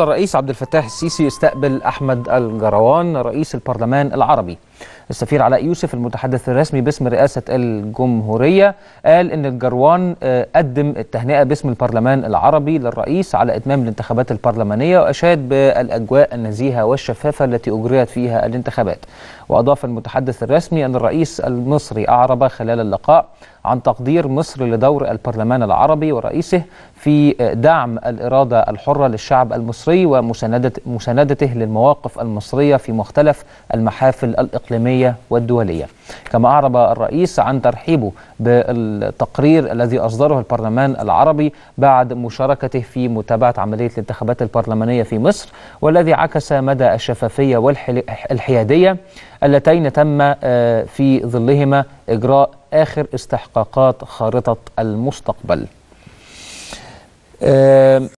الرئيس عبد الفتاح السيسي يستقبل أحمد الجروان رئيس البرلمان العربي السفير علاء يوسف المتحدث الرسمي باسم رئاسة الجمهورية قال إن الجروان آه، قدم التهنئة باسم البرلمان العربي للرئيس على إتمام الانتخابات البرلمانية وأشاد بالأجواء النزيهة والشفافة التي أجريت فيها الانتخابات وأضاف المتحدث الرسمي أن الرئيس المصري أعرب خلال اللقاء عن تقدير مصر لدور البرلمان العربي ورئيسه في آه، دعم الإرادة الحرة للشعب المصري ومساندته للمواقف المصرية في مختلف المحافل الإقليمية الإقليمية والدولية كما أعرب الرئيس عن ترحيبه بالتقرير الذي أصدره البرلمان العربي بعد مشاركته في متابعة عملية الانتخابات البرلمانية في مصر والذي عكس مدى الشفافية والحيادية اللتين تم آه، في ظلهما إجراء آخر استحقاقات خارطة المستقبل آه،